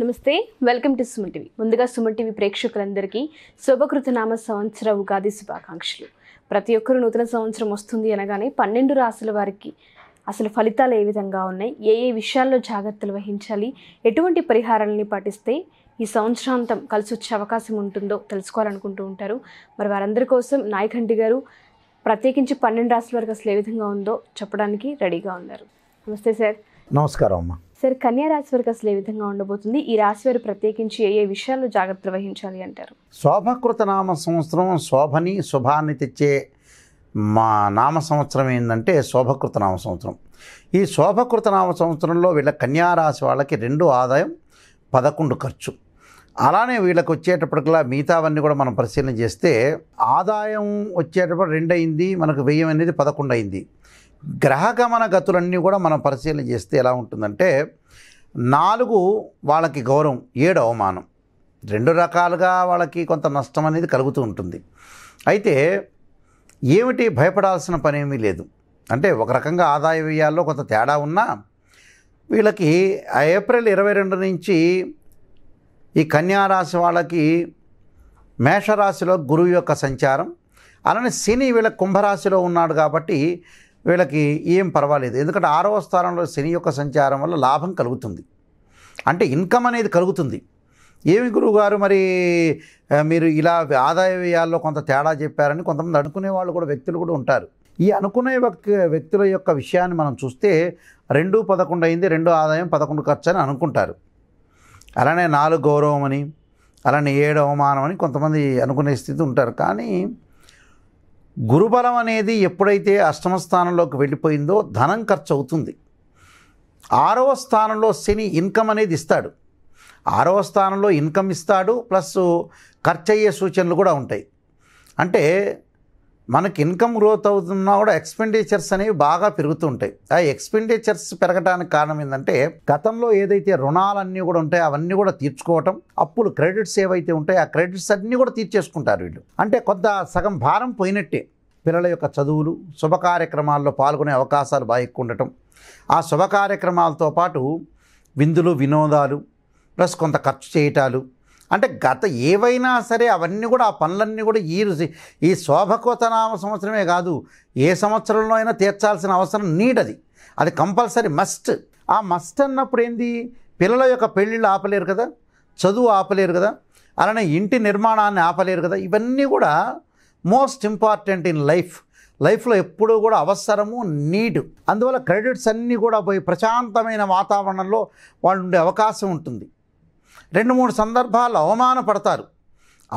నమస్తే welcome to Suman TV ముందుగా Suman TV ప్రేక్షకులందరికీ శుభకృతనామ సంవత్సర ఉగాది శుభాకాంక్షలు ప్రతి ఒక్కరూ నూతన సంవత్సరం వస్తుంది అనగానే పన్నెండు రాసుల వారికి అసలు ఫలితాలు ఏ విధంగా ఉన్నాయి ఏ ఏ విషయాల్లో జాగ్రత్తలు వహించాలి ఎటువంటి పరిహారాలని పాటిస్తే ఈ సంవత్సరాంతం కలిసి వచ్చే అవకాశం ఉంటుందో తెలుసుకోవాలనుకుంటూ ఉంటారు మరి వారందరి కోసం నాయకంటి గారు ప్రత్యేకించి పన్నెండు రాసుల వరకు అసలు ఏ విధంగా ఉందో చెప్పడానికి రెడీగా ఉన్నారు నమస్తే సార్ నమస్కారం అమ్మా సరే కన్యారాశి వారికి అసలు ఏ విధంగా ఉండబోతుంది ఈ రాశి వారు ప్రత్యేకించి ఏ ఏ విషయాలు జాగ్రత్త వహించాలి అంటారు శోభకృత నామ సంవత్సరం శోభని శుభాన్ని తెచ్చే మా నామ సంవత్సరం ఏంటంటే శోభకృత నామ సంవత్సరం ఈ శోభకృత నామ సంవత్సరంలో వీళ్ళ కన్యారాశి వాళ్ళకి రెండు ఆదాయం పదకొండు ఖర్చు అలానే వీళ్ళకి వచ్చేటప్పటికలా మిగతావన్నీ కూడా మనం పరిశీలన చేస్తే ఆదాయం వచ్చేటప్పుడు రెండు అయింది మనకు వెయ్యం అనేది పదకొండు అయింది గ్రహగమన గతులన్నీ కూడా మనం పరిశీలన చేస్తే ఎలా ఉంటుందంటే నాలుగు వాళ్ళకి గౌరవం ఏడు అవమానం రెండు రకాలుగా వాళ్ళకి కొంత నష్టం అనేది కలుగుతూ ఉంటుంది అయితే ఏమిటి భయపడాల్సిన పనేమీ లేదు అంటే ఒక రకంగా ఆదాయ వ్యయాల్లో కొంత తేడా ఉన్నా వీళ్ళకి ఏప్రిల్ ఇరవై రెండు నుంచి ఈ కన్యారాశి వాళ్ళకి మేషరాశిలో గురువు యొక్క సంచారం అలానే శని వీళ్ళ కుంభరాశిలో ఉన్నాడు కాబట్టి వీళ్ళకి ఏం పర్వాలేదు ఎందుకంటే ఆరవ స్థానంలో శని యొక్క సంచారం వల్ల లాభం కలుగుతుంది అంటే ఇన్కమ్ అనేది కలుగుతుంది ఏమి గురువుగారు మరి మీరు ఇలా ఆదాయ వ్యయాల్లో కొంత తేడా చెప్పారని కొంతమంది అనుకునే వాళ్ళు కూడా వ్యక్తులు కూడా ఉంటారు ఈ అనుకునే వ్యక్తుల యొక్క విషయాన్ని మనం చూస్తే రెండు పదకొండు అయింది రెండు ఆదాయం పదకొండు ఖర్చు అని అనుకుంటారు అలానే నాలుగు గౌరవం అని అలానే ఏడు అవమానం అని కొంతమంది అనుకునే స్థితి ఉంటారు కానీ గురుబలం అనేది ఎప్పుడైతే అష్టమ స్థానంలోకి వెళ్ళిపోయిందో ధనం ఖర్చు అవుతుంది ఆరవ స్థానంలో శని ఇన్కమ్ అనేది ఇస్తాడు ఆరవ స్థానంలో ఇన్కమ్ ఇస్తాడు ప్లస్ ఖర్చు అయ్యే సూచనలు కూడా ఉంటాయి అంటే మనకి ఇన్కమ్ గ్రోత్ అవుతున్నా కూడా ఎక్స్పెండిచర్స్ అనేవి బాగా పెరుగుతుంటాయి ఆ ఎక్స్పెండిచర్స్ పెరగడానికి కారణం ఏంటంటే గతంలో ఏదైతే రుణాలన్నీ కూడా ఉంటాయో అవన్నీ కూడా తీర్చుకోవటం అప్పులు క్రెడిట్స్ ఏవైతే ఉంటాయో ఆ క్రెడిట్స్ అన్నీ కూడా తీర్చేసుకుంటారు వీళ్ళు అంటే కొంత సగం భారం పోయినట్టే పిల్లల యొక్క చదువులు శుభ కార్యక్రమాల్లో పాల్గొనే అవకాశాలు బాగా ఎక్కువ ఉండటం ఆ శుభ కార్యక్రమాలతో పాటు విందులు వినోదాలు ప్లస్ కొంత ఖర్చు చేయటాలు అంటే గత ఏవైనా సరే అవన్నీ కూడా ఆ పనులన్నీ కూడా ఈ ఈ శోభకోతనామ సంవత్సరమే కాదు ఏ సంవత్సరంలో అయినా తీర్చాల్సిన అవసరం నీడ్ అది అది కంపల్సరీ మస్ట్ ఆ మస్ట్ అన్నప్పుడు ఏంది పిల్లల యొక్క పెళ్ళిళ్ళు ఆపలేరు కదా చదువు ఆపలేరు కదా అలానే ఇంటి నిర్మాణాన్ని ఆపలేరు కదా ఇవన్నీ కూడా మోస్ట్ ఇంపార్టెంట్ ఇన్ లైఫ్ లైఫ్లో ఎప్పుడూ కూడా అవసరము నీడ్ అందువల్ల క్రెడిట్స్ అన్నీ కూడా పోయి ప్రశాంతమైన వాతావరణంలో వాళ్ళు ఉండే అవకాశం ఉంటుంది రెండు మూడు సందర్భాలు అవమానపడతారు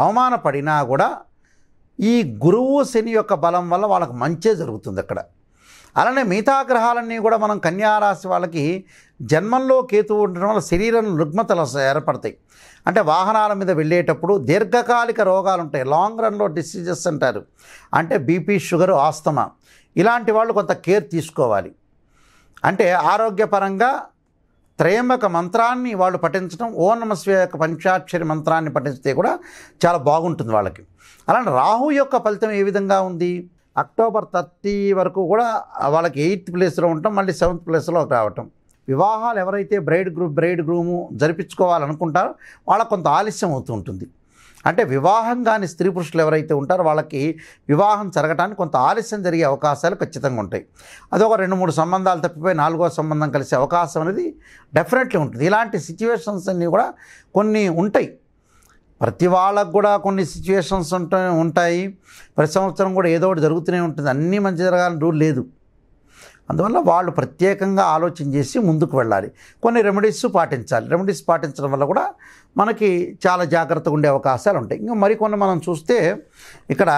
అవమానపడినా కూడా ఈ గురువు శని యొక్క బలం వల్ల వాళ్ళకి మంచే జరుగుతుంది అక్కడ అలానే మిగతా గ్రహాలన్నీ కూడా మనం కన్యారాశి వాళ్ళకి జన్మంలో కేతువు ఉండడం వల్ల శరీరం రుగ్మతలు ఏర్పడతాయి అంటే వాహనాల మీద వెళ్ళేటప్పుడు దీర్ఘకాలిక రోగాలు ఉంటాయి లాంగ్ రన్లో డిసీజెస్ అంటారు అంటే బీపీ షుగర్ ఆస్తమా ఇలాంటి వాళ్ళు కొంత కేర్ తీసుకోవాలి అంటే ఆరోగ్యపరంగా త్రయంబక మంత్రాన్ని వాళ్ళు పఠించడం ఓ నమస్వే యొక్క పంచాక్షరి మంత్రాన్ని పఠించితే కూడా చాలా బాగుంటుంది వాళ్ళకి అలానే రాహు యొక్క ఫలితం ఏ విధంగా ఉంది అక్టోబర్ థర్టీ వరకు కూడా వాళ్ళకి ఎయిత్ ప్లేస్లో ఉండటం మళ్ళీ సెవెంత్ ప్లేస్లో రావటం వివాహాలు ఎవరైతే బ్రైడ్ గ్రూప్ బ్రైడ్ గ్రూము జరిపించుకోవాలనుకుంటారో వాళ్ళకు కొంత ఆలస్యం అవుతూ ఉంటుంది అంటే వివాహం కాని స్త్రీ పురుషులు ఎవరైతే ఉంటారో వాళ్ళకి వివాహం జరగడానికి కొంత ఆలస్యం జరిగే అవకాశాలు ఖచ్చితంగా ఉంటాయి అదొక రెండు మూడు సంబంధాలు తప్పిపోయి నాలుగో సంబంధం కలిసే అవకాశం అనేది డెఫినెట్లీ ఉంటుంది ఇలాంటి సిచ్యువేషన్స్ అన్నీ కూడా కొన్ని ఉంటాయి ప్రతి వాళ్ళకు కూడా కొన్ని సిచ్యువేషన్స్ ఉంటాయి ప్రతి సంవత్సరం కూడా ఏదో ఒకటి జరుగుతూనే ఉంటుంది అన్నీ మంచి జరగాలని రూల్ లేదు అందువల్ల వాళ్ళు ప్రత్యేకంగా ఆలోచన చేసి ముందుకు వెళ్ళాలి కొన్ని రెమెడీస్ పాటించాలి రెమెడీస్ పాటించడం వల్ల కూడా మనకి చాలా జాగ్రత్తగా ఉండే అవకాశాలు ఉంటాయి ఇంకా మరికొన్ని మనం చూస్తే ఇక్కడ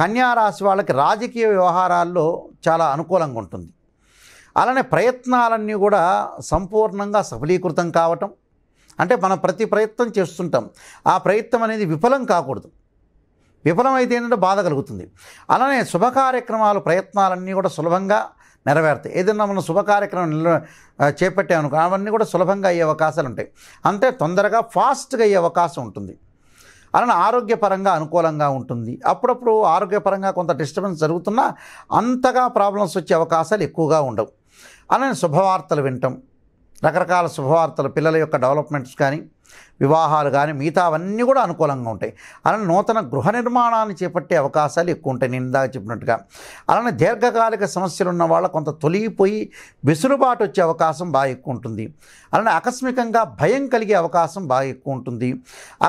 కన్యారాశి వాళ్ళకి రాజకీయ వ్యవహారాల్లో చాలా అనుకూలంగా ఉంటుంది అలానే ప్రయత్నాలన్నీ కూడా సంపూర్ణంగా సఫలీకృతం కావటం అంటే మనం ప్రతి ప్రయత్నం చేస్తుంటాం ఆ ప్రయత్నం అనేది విఫలం కాకూడదు విఫలమైతే ఏంటంటే బాధ కలుగుతుంది అలానే శుభ కార్యక్రమాలు ప్రయత్నాలన్నీ కూడా సులభంగా నెరవేరుతాయి ఏదైనా మనం శుభకార్యక్రమం చేపట్టామనుకో అవన్నీ కూడా సులభంగా అయ్యే అవకాశాలు ఉంటాయి అంతే తొందరగా ఫాస్ట్గా అయ్యే అవకాశం ఉంటుంది అలానే ఆరోగ్యపరంగా అనుకూలంగా ఉంటుంది అప్పుడప్పుడు ఆరోగ్యపరంగా కొంత డిస్టర్బెన్స్ జరుగుతున్నా అంతగా ప్రాబ్లమ్స్ వచ్చే అవకాశాలు ఎక్కువగా ఉండవు అలానే శుభవార్తలు వింటాం రకరకాల శుభవార్తలు పిల్లల యొక్క డెవలప్మెంట్స్ కానీ వివాహాలు కానీ మిగతా అవన్నీ కూడా అనుకూలంగా ఉంటాయి అలానే నూతన గృహ నిర్మాణాన్ని చేపట్టే అవకాశాలు ఎక్కువ ఉంటాయి నేను ఇందాక చెప్పినట్టుగా అలానే దీర్ఘకాలిక సమస్యలు ఉన్న వాళ్ళ కొంత తొలిగిపోయి వెసులుబాటు వచ్చే అవకాశం బాగా ఎక్కువ ఉంటుంది అలానే ఆకస్మికంగా భయం కలిగే అవకాశం బాగా ఎక్కువ ఉంటుంది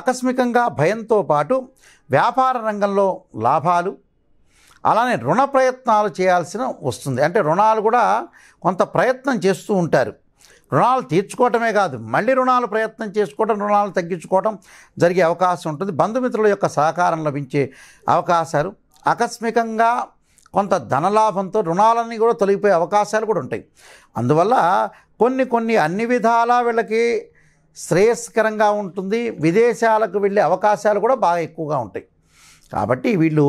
ఆకస్మికంగా భయంతో పాటు వ్యాపార రంగంలో లాభాలు అలానే రుణ ప్రయత్నాలు చేయాల్సిన వస్తుంది అంటే రుణాలు కూడా కొంత ప్రయత్నం చేస్తూ ఉంటారు రుణాలు తీర్చుకోవటమే కాదు మళ్ళీ రుణాలు ప్రయత్నం చేసుకోవడం రుణాలు తగ్గించుకోవడం జరిగే అవకాశం ఉంటుంది బంధుమిత్రుల యొక్క సహకారం లభించే అవకాశాలు ఆకస్మికంగా కొంత ధనలాభంతో రుణాలన్నీ కూడా తొలగిపోయే అవకాశాలు కూడా ఉంటాయి అందువల్ల కొన్ని కొన్ని అన్ని విధాలా వీళ్ళకి శ్రేయస్కరంగా ఉంటుంది విదేశాలకు వెళ్ళే అవకాశాలు కూడా బాగా ఎక్కువగా ఉంటాయి కాబట్టి వీళ్ళు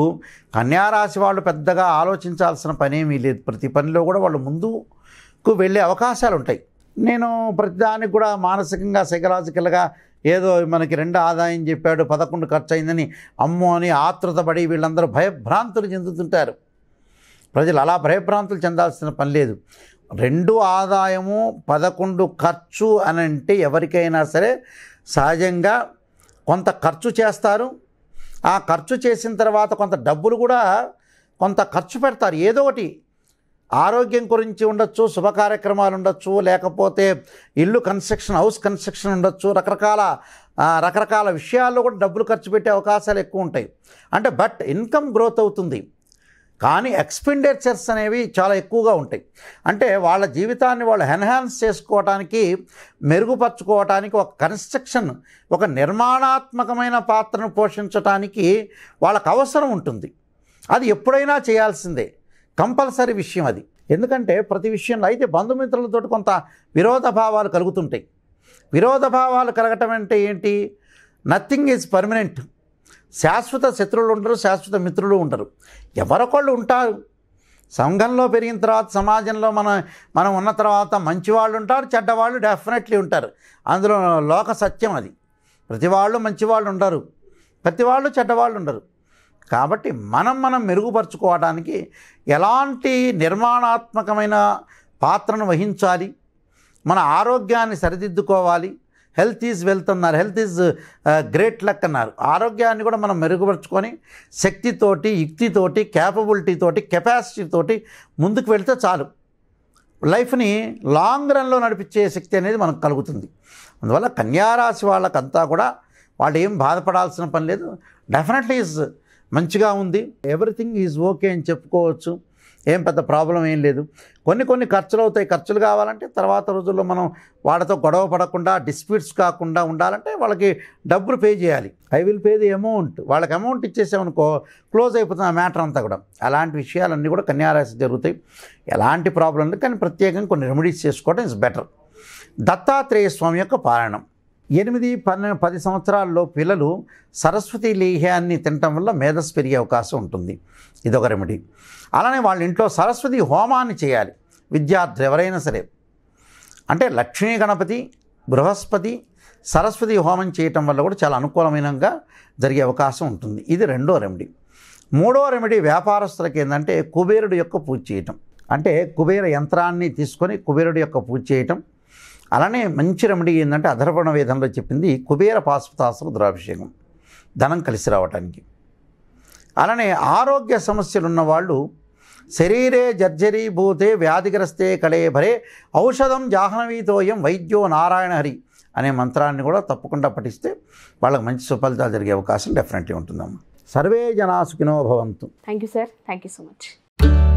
కన్యారాశి వాళ్ళు పెద్దగా ఆలోచించాల్సిన పనేమీ లేదు ప్రతి పనిలో కూడా వాళ్ళు ముందుకు వెళ్ళే అవకాశాలు ఉంటాయి నేను ప్రతిదానికి కూడా మానసికంగా సైకలాజికల్గా ఏదో మనకి రెండు ఆదాయం చెప్పాడు పదకొండు ఖర్చు అయిందని అమ్మో అని ఆతృతపడి వీళ్ళందరూ భయభ్రాంతులు చెందుతుంటారు ప్రజలు అలా భయభ్రాంతులు చెందాల్సిన పని లేదు రెండు ఆదాయము పదకొండు ఖర్చు అని అంటే ఎవరికైనా సరే సహజంగా కొంత ఖర్చు చేస్తారు ఆ ఖర్చు చేసిన తర్వాత కొంత డబ్బులు కూడా కొంత ఖర్చు పెడతారు ఏదో ఒకటి ఆరోగ్యం గురించి ఉండొచ్చు శుభ కార్యక్రమాలు ఉండొచ్చు లేకపోతే ఇల్లు కన్స్ట్రక్షన్ హౌస్ కన్స్ట్రక్షన్ ఉండొచ్చు రకరకాల రకరకాల విషయాల్లో కూడా డబ్బులు ఖర్చు పెట్టే అవకాశాలు ఎక్కువ ఉంటాయి అంటే బట్ ఇన్కమ్ గ్రోత్ అవుతుంది కానీ ఎక్స్పెండిచర్స్ అనేవి చాలా ఎక్కువగా ఉంటాయి అంటే వాళ్ళ జీవితాన్ని వాళ్ళు ఎన్హాన్స్ చేసుకోవటానికి మెరుగుపరచుకోవటానికి ఒక కన్స్ట్రక్షన్ ఒక నిర్మాణాత్మకమైన పాత్రను పోషించటానికి వాళ్ళకు అవసరం ఉంటుంది అది ఎప్పుడైనా చేయాల్సిందే కంపల్సరీ విషయం అది ఎందుకంటే ప్రతి విషయంలో అయితే బంధుమిత్రులతో కొంత విరోధభావాలు కలుగుతుంటాయి విరోధభావాలు కలగటం అంటే ఏంటి నథింగ్ ఈజ్ పర్మనెంట్ శాశ్వత శత్రువులు ఉండరు శాశ్వత మిత్రులు ఉండరు ఎవరొకళ్ళు ఉంటారు సంఘంలో పెరిగిన తర్వాత సమాజంలో మన మనం ఉన్న తర్వాత మంచివాళ్ళు ఉంటారు చెడ్డవాళ్ళు డెఫినెట్లీ ఉంటారు అందులో లోక సత్యం అది ప్రతి వాళ్ళు మంచివాళ్ళు ఉండరు ప్రతి వాళ్ళు చెడ్డవాళ్ళు ఉండరు కాబట్టి మనం మనం మెరుగుపరుచుకోవడానికి ఎలాంటి నిర్మాణాత్మకమైన పాత్రను వహించాలి మన ఆరోగ్యాన్ని సరిదిద్దుకోవాలి హెల్త్ ఈజ్ వెల్త్ అన్నారు హెల్త్ ఈజ్ గ్రేట్ లక్ అన్నారు ఆరోగ్యాన్ని కూడా మనం మెరుగుపరుచుకొని శక్తితోటి యుక్తితోటి క్యాపబిలిటీతోటి కెపాసిటీతోటి ముందుకు వెళితే చాలు లైఫ్ని లాంగ్ రన్లో నడిపించే శక్తి అనేది మనకు కలుగుతుంది అందువల్ల కన్యారాశి వాళ్ళకంతా కూడా వాళ్ళు ఏం బాధపడాల్సిన పని లేదు డెఫినెట్లీ ఈజ్ మంచిగా ఉంది ఎవ్రీథింగ్ ఈజ్ ఓకే అని చెప్పుకోవచ్చు ఏం పెద్ద ప్రాబ్లం ఏం లేదు కొన్ని కొన్ని ఖర్చులు అవుతాయి ఖర్చులు కావాలంటే తర్వాత రోజుల్లో మనం వాళ్ళతో గొడవ పడకుండా డిస్ప్యూట్స్ కాకుండా ఉండాలంటే వాళ్ళకి డబ్బులు పే చేయాలి I will pay the amount వాళ్ళకి అమౌంట్ ఇచ్చేసామనుకో క్లోజ్ అయిపోతుంది ఆ మ్యాటర్ అంతా కూడా అలాంటి విషయాలన్నీ కూడా కన్యారాశి జరుగుతాయి ఎలాంటి ప్రాబ్లం లేదు కానీ ప్రత్యేకంగా కొన్ని రెమెడీస్ చేసుకోవడం ఇస్ బెటర్ దత్తాత్రేయ స్వామి యొక్క పారాయణం ఎనిమిది పన్నె పది సంవత్సరాల్లో పిల్లలు సరస్వతి లేహ్యాన్ని తినటం వల్ల మేధస్సు పెరిగే అవకాశం ఉంటుంది ఇదొక రెమెడీ అలానే వాళ్ళ ఇంట్లో సరస్వతి హోమాన్ని చేయాలి విద్యార్థులు ఎవరైనా సరే అంటే లక్ష్మీ గణపతి బృహస్పతి సరస్వతి హోమం చేయటం వల్ల కూడా చాలా అనుకూలమైనగా జరిగే అవకాశం ఉంటుంది ఇది రెండో రెమెడీ మూడో రెమెడీ వ్యాపారస్తులకి ఏంటంటే కుబేరుడు యొక్క పూజ చేయటం అంటే కుబేర యంత్రాన్ని తీసుకొని కుబేరుడు యొక్క పూజ చేయటం అలానే మంచి రమణి ఏంటంటే అధర్వణ వేదంలో చెప్పింది కుబేర పాశుపతాసుకు దురాభిషేకం ధనం కలిసి రావడానికి అలానే ఆరోగ్య సమస్యలు ఉన్నవాళ్ళు శరీరే భూతే వ్యాధిగ్రస్తే భరే ఔషధం జాహ్నవీతోయం వైద్యో నారాయణ హరి అనే మంత్రాన్ని కూడా తప్పకుండా పఠిస్తే వాళ్ళకి మంచి సుఫలితాలు జరిగే అవకాశం డెఫినెట్లీ ఉంటుందమ్మా సర్వే జనా భవంతు thank you sir thank you so much